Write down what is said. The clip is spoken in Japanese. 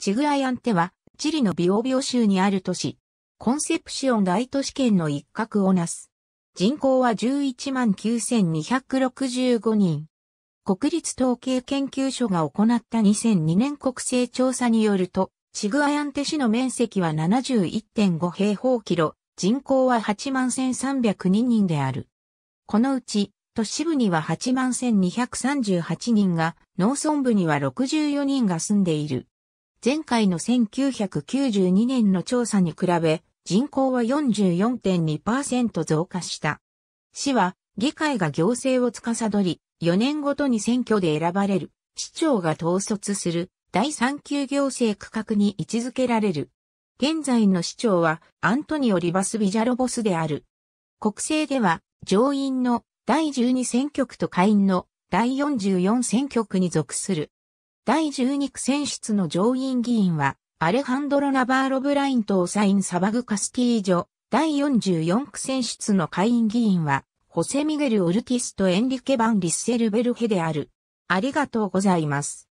チグアヤンテは、チリのビオビオ州にある都市、コンセプシオン大都市圏の一角をなす。人口は11万9265人。国立統計研究所が行った2002年国勢調査によると、チグアヤンテ市の面積は71.5平方キロ、人口は8万1302人である。このうち、都市部には8万1238人が、農村部には64人が住んでいる。前回の1992年の調査に比べ、人口は44.2%増加した。市は、議会が行政を司り、4年ごとに選挙で選ばれる、市長が統率する、第3級行政区画に位置づけられる。現在の市長は、アントニオ・リバス・ビジャロボスである。国政では、上院の第12選挙区と下院の第44選挙区に属する。第12区選出の上院議員は、アレハンドロ・ナバーロ・ブラインとオサイン・サバグ・カスティージョ。第44区選出の下院議員は、ホセ・ミゲル・オルティスとエンリケ・バン・リッセルベルヘである。ありがとうございます。